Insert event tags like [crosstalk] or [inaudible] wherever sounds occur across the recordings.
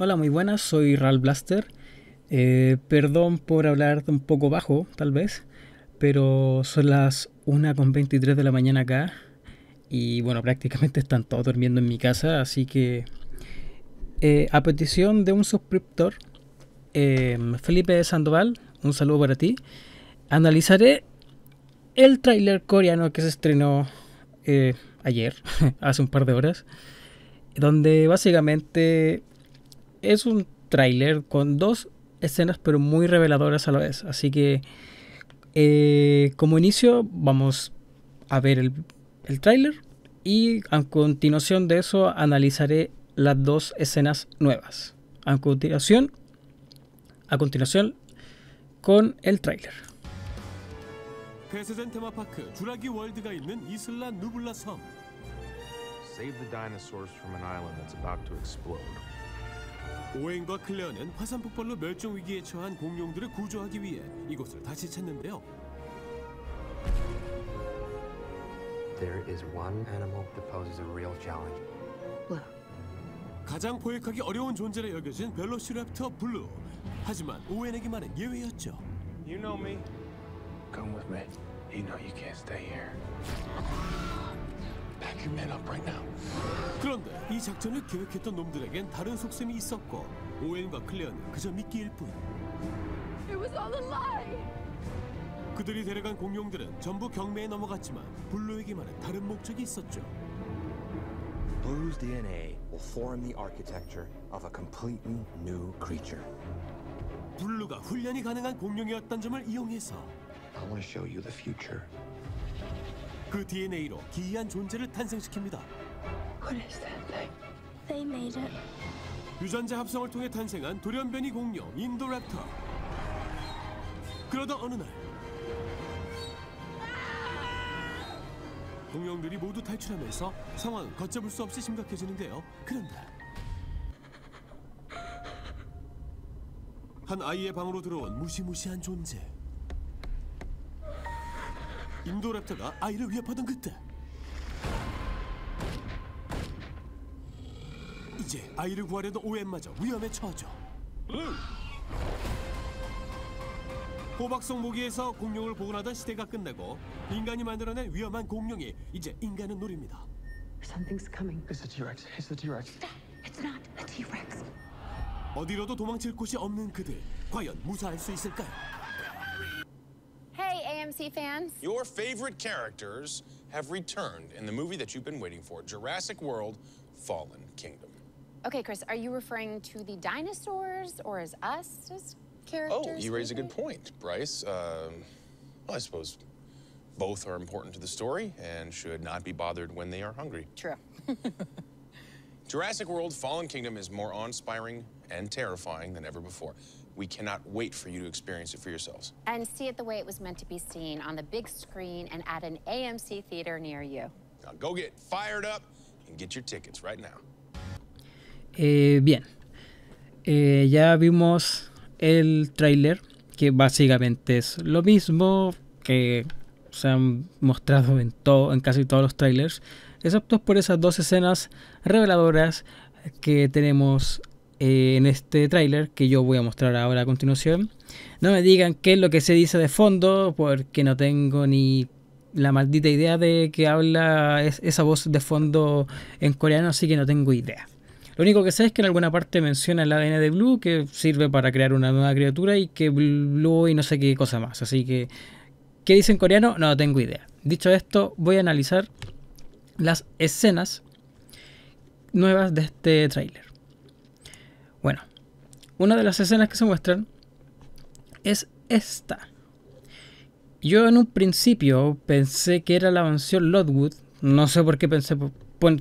Hola, muy buenas, soy Ral Blaster. Eh, perdón por hablar un poco bajo, tal vez, pero son las 1.23 de la mañana acá y bueno, [laughs] prácticamente están todos durmiendo en mi casa, así que eh, a petición de un suscriptor, em, Felipe Sandoval, un saludo para ti, analizaré el tráiler coreano que se estrenó eh, ayer, [laughs] hace un par de horas, donde básicamente es un tráiler con dos escenas, pero muy reveladoras a la vez. Así que, eh, como inicio, vamos a ver el, tráiler y a continuación de eso analizaré las dos escenas nuevas. A continuación, a continuación con el tráiler. Save the dinosaurs from an island that's about to explode. 오웬과 클레어는 화산 폭발로 멸종 위기에 처한 공룡들을 구조하기 위해 이곳을 다시 찾는데요. There is one animal that poses a real challenge. Blue. 가장 포획하기 어려운 존재로 여겨진 벨로시랩터 블루. 하지만 오웬에게만은 예외였죠. You know me. Come with me. You know you can't stay here. 그런데 이 작전을 계획했던 놈들에겐 다른 속셈이 있었고 오웬과 클레어는 그저 믿기일 뿐. 그들이 데려간 공룡들은 전부 경매에 넘어갔지만 블루에게만은 다른 목적이 있었죠. Blue's DNA will form the architecture of a completely new creature. 블루가 훈련이 가능한 공룡이었던 점을 이용해서 I want to show you the future 그 DNA로 기이한 존재를 탄생시킵니다. 유전자 합성을 통해 탄생한 돌연변이 공룡 인도랩터. 그러다 어느 날 공룡들이 모두 탈출하면서 상황은 걷잡을 수 없이 심각해지는데요. 그런데 한 아이의 방으로 들어온 무시무시한 존재. 인도랩터가 아이를 위협하던 그때 이제 아이를 구하려던 오웬마저 위험에 처하죠 호박성 무기에서 공룡을 복원하던 시대가 끝나고 인간이 만들어낸 위험한 공룡이 이제 인간은 노립니다 Something's coming. It's a T-Rex. It's a T-Rex. It's not a T-Rex. 어디로도 도망칠 곳이 없는 그들 과연 무사할 수 있을까요? DC fans. Your favorite characters have returned in the movie that you've been waiting for, Jurassic World Fallen Kingdom. Okay, Chris, are you referring to the dinosaurs or as us as oh, characters? Oh, you raise a good point, Bryce. Uh, well, I suppose both are important to the story and should not be bothered when they are hungry. True. [laughs] Jurassic World Fallen Kingdom is more awe-inspiring and terrifying than ever before. We cannot wait for you to experience it for yourselves. And see it the way it was meant to be seen on the big screen and at an AMC theater near you. Now go get fired up and get your tickets right now. Eh, bien. Eh, ya vimos el trailer, que básicamente es lo mismo que se han mostrado en, todo, en casi todos los trailers, excepto por esas dos escenas reveladoras que tenemos eh, en este tráiler que yo voy a mostrar ahora a continuación. No me digan qué es lo que se dice de fondo porque no tengo ni la maldita idea de que habla esa voz de fondo en coreano, así que no tengo idea. Lo único que sé es que en alguna parte menciona el ADN de Blue que sirve para crear una nueva criatura y que Blue y no sé qué cosa más. Así que, ¿qué dice en coreano? No tengo idea. Dicho esto, voy a analizar las escenas nuevas de este tráiler una de las escenas que se muestran es esta. Yo en un principio pensé que era la mansión Lodwood, no sé por qué pensé,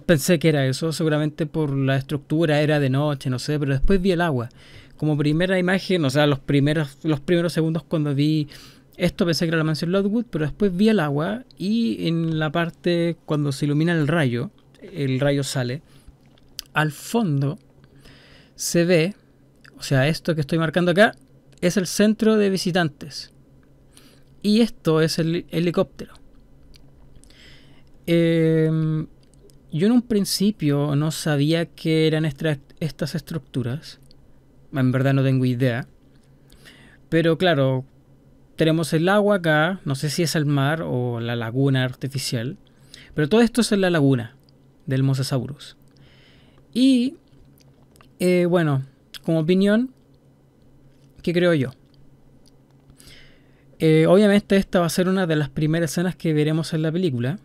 pensé que era eso, seguramente por la estructura, era de noche, no sé, pero después vi el agua. Como primera imagen, o sea, los primeros, los primeros segundos cuando vi esto pensé que era la mansión Lodwood, pero después vi el agua y en la parte cuando se ilumina el rayo, el rayo sale, al fondo se ve o sea, esto que estoy marcando acá es el centro de visitantes. Y esto es el helicóptero. Em, yo en un principio no sabía qué eran estas estructuras. En verdad no tengo idea. Pero claro, tenemos el agua acá. No sé si es el mar o la laguna artificial. Pero todo esto es en la laguna del Mosasaurus. Y eh, bueno, como opinión, ¿qué creo yo? Eh, obviamente esta va a ser una de las primeras escenas que veremos en la película.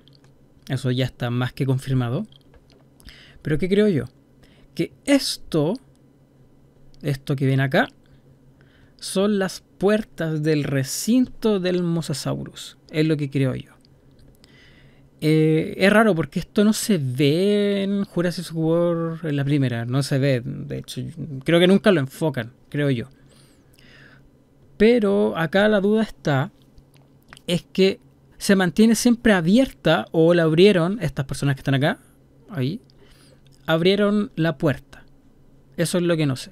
Eso ya está más que confirmado. Pero ¿qué creo yo? Que esto, esto que ven acá, son las puertas del recinto del Mosasaurus. Es lo que creo yo. Eh, es raro porque esto no se ve en Jurassic World en la primera, no se ve, de hecho, creo que nunca lo enfocan, creo yo. Pero acá la duda está, es que se mantiene siempre abierta o la abrieron, estas personas que están acá, ahí, abrieron la puerta. Eso es lo que no sé.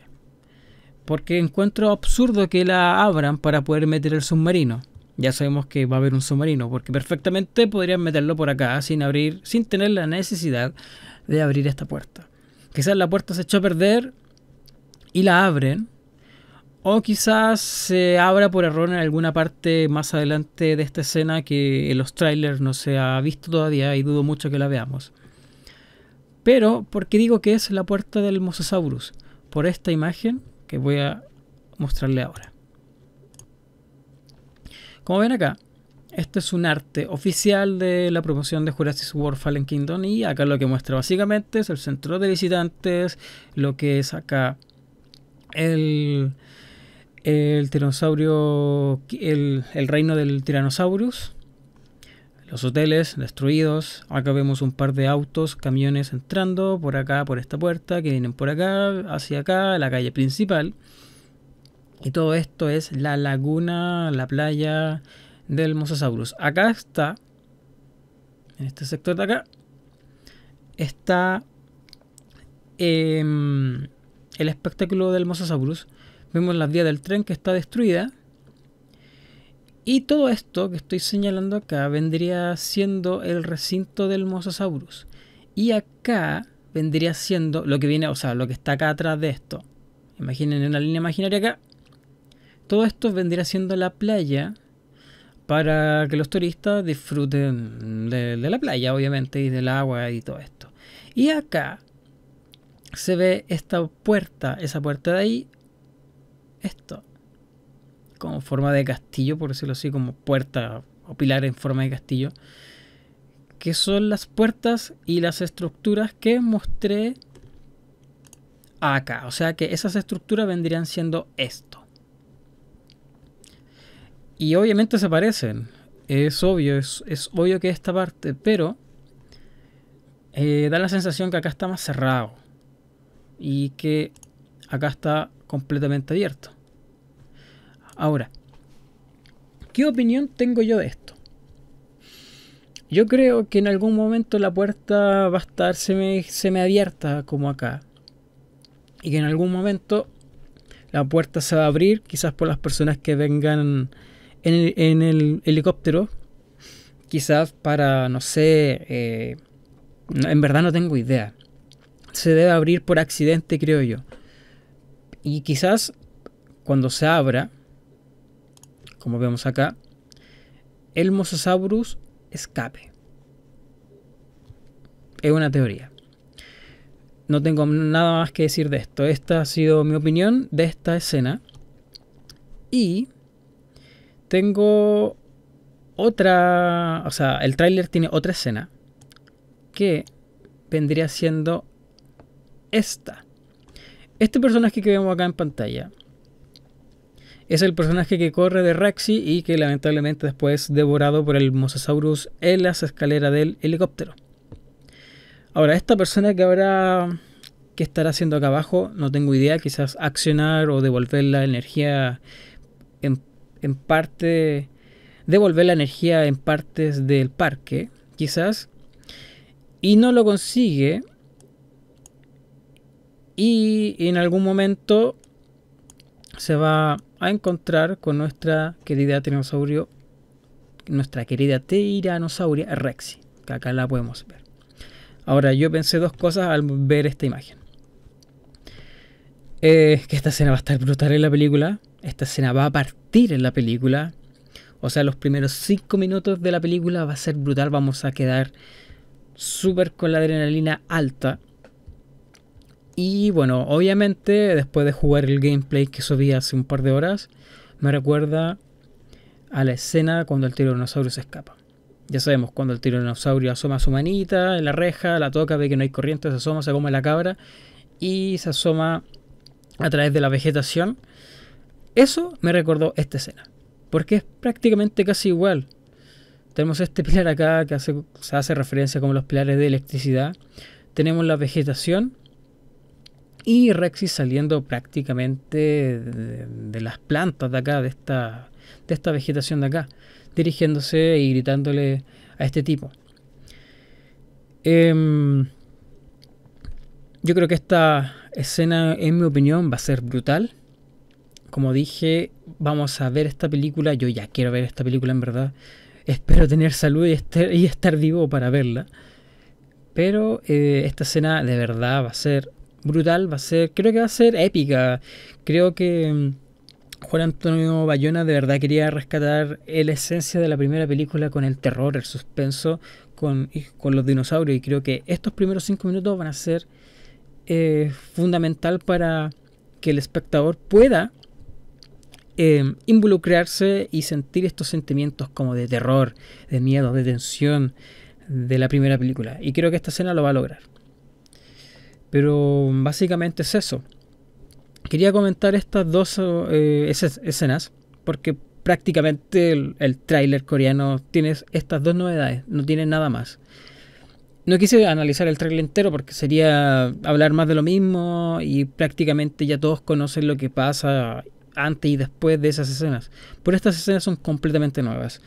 Porque encuentro absurdo que la abran para poder meter el submarino ya sabemos que va a haber un submarino, porque perfectamente podrían meterlo por acá sin abrir, sin tener la necesidad de abrir esta puerta. Quizás la puerta se echó a perder y la abren, o quizás se abra por error en alguna parte más adelante de esta escena que en los trailers no se ha visto todavía y dudo mucho que la veamos. Pero, ¿por qué digo que es la puerta del Mosasaurus? Por esta imagen que voy a mostrarle ahora. Como ven acá, este es un arte oficial de la promoción de Jurassic World Fallen Kingdom y acá lo que muestra básicamente es el centro de visitantes, lo que es acá el, el tiranosaurio, el, el reino del tiranosaurus, los hoteles destruidos, acá vemos un par de autos, camiones entrando por acá, por esta puerta, que vienen por acá, hacia acá, la calle principal. Y todo esto es la laguna, la playa del Mosasaurus. Acá está, en este sector de acá, está em, el espectáculo del Mosasaurus. Vemos la vía del tren que está destruida. Y todo esto que estoy señalando acá vendría siendo el recinto del Mosasaurus. Y acá vendría siendo lo que viene, o sea, lo que está acá atrás de esto. Imaginen una línea imaginaria acá todo esto vendría siendo la playa para que los turistas disfruten de, la playa, obviamente, y del agua y todo esto. Y acá se ve esta puerta, esa puerta de ahí, esto, con forma de castillo, por decirlo así, como puerta o pilar en forma de castillo, que son las puertas y las estructuras que mostré acá. O sea que esas estructuras vendrían siendo esto. Y obviamente se parecen. Es obvio, es, es obvio que esta parte, pero eh, da la sensación que acá está más cerrado. Y que acá está completamente abierto. Ahora, ¿qué opinión tengo yo de esto? Yo creo que en algún momento la puerta va a estar Se me abierta como acá. Y que en algún momento la puerta se va a abrir, quizás por las personas que vengan en el, helicóptero, quizás para, no sé, eh, en verdad no tengo idea. Se debe abrir por accidente, creo yo. Y quizás cuando se abra, como vemos acá, el Mosasaurus escape. Es una teoría. No tengo nada más que decir de esto. Esta ha sido mi opinión de esta escena. Y tengo otra, o sea, el tráiler tiene otra escena que vendría siendo esta. Este personaje que vemos acá en pantalla es el personaje que corre de Rexy y que lamentablemente después es devorado por el Mosasaurus en las escaleras del helicóptero. Ahora, esta persona que habrá que estará haciendo acá abajo, no tengo idea, quizás accionar o devolver la energía en en parte devolver la energía en partes del parque, quizás, y no lo consigue. Y en algún momento se va a encontrar con nuestra querida tiranosaurio, nuestra querida tiranosauria Rexy, que acá la podemos ver. Ahora, yo pensé dos cosas al ver esta imagen. es eh, que esta escena va a estar brutal en la película esta escena va a partir en la película. O sea, los primeros 5 minutos de la película va a ser brutal. Vamos a quedar súper con la adrenalina alta. Y bueno, obviamente después de jugar el gameplay que subí hace un par de horas, me recuerda a la escena cuando el tiranosaurio se escapa. Ya sabemos, cuando el tiranosaurio asoma su manita en la reja, la toca, ve que no hay corriente, se asoma, se come la cabra y se asoma a través de la vegetación eso me recordó esta escena, porque es prácticamente casi igual. Tenemos este pilar acá que se hace referencia como los pilares de electricidad. Tenemos la vegetación y Rexy saliendo prácticamente de, las plantas de acá, de esta, de esta vegetación de acá, dirigiéndose y gritándole a este tipo. Em, yo creo que esta escena, en mi opinión, va a ser brutal como dije, vamos a ver esta película. Yo ya quiero ver esta película, en verdad. Espero tener salud y estar, vivo para verla. Pero eh, esta escena de verdad va a ser brutal, va a ser, creo que va a ser épica. Creo que mm, Juan Antonio Bayona de verdad quería rescatar eh, la esencia de la primera película con el terror, el suspenso, con, con los dinosaurios. Y creo que estos primeros cinco minutos van a ser eh, fundamental para que el espectador pueda Em, involucrarse y sentir estos sentimientos como de terror, de miedo, de tensión de la primera película. Y creo que esta escena lo va a lograr. Pero básicamente es eso. Quería comentar estas dos eh, escenas porque prácticamente el, tráiler coreano tiene estas dos novedades, no tiene nada más. No quise analizar el tráiler entero porque sería hablar más de lo mismo y prácticamente ya todos conocen lo que pasa antes y después de esas escenas. Pero estas escenas son completamente nuevas.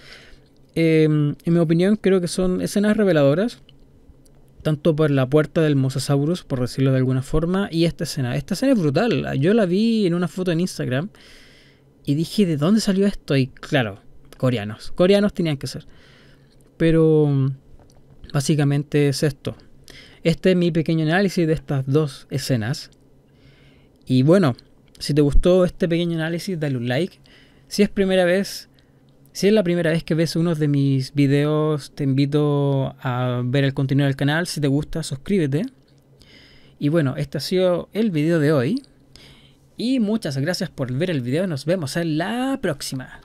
Em, en mi opinión, creo que son escenas reveladoras. Tanto por la puerta del Mosasaurus, por decirlo de alguna forma, y esta escena. Esta escena es brutal. Yo la vi en una foto en Instagram y dije, ¿de dónde salió esto? Y claro, coreanos. Coreanos tenían que ser. Pero básicamente es esto. Este es mi pequeño análisis de estas dos escenas. Y bueno, si te gustó este pequeño análisis, dale un like. Si es primera vez, si es la primera vez que ves uno de mis videos, te invito a ver el contenido del canal. Si te gusta, suscríbete. Y bueno, este ha sido el video de hoy. Y muchas gracias por ver el video. Nos vemos en la próxima.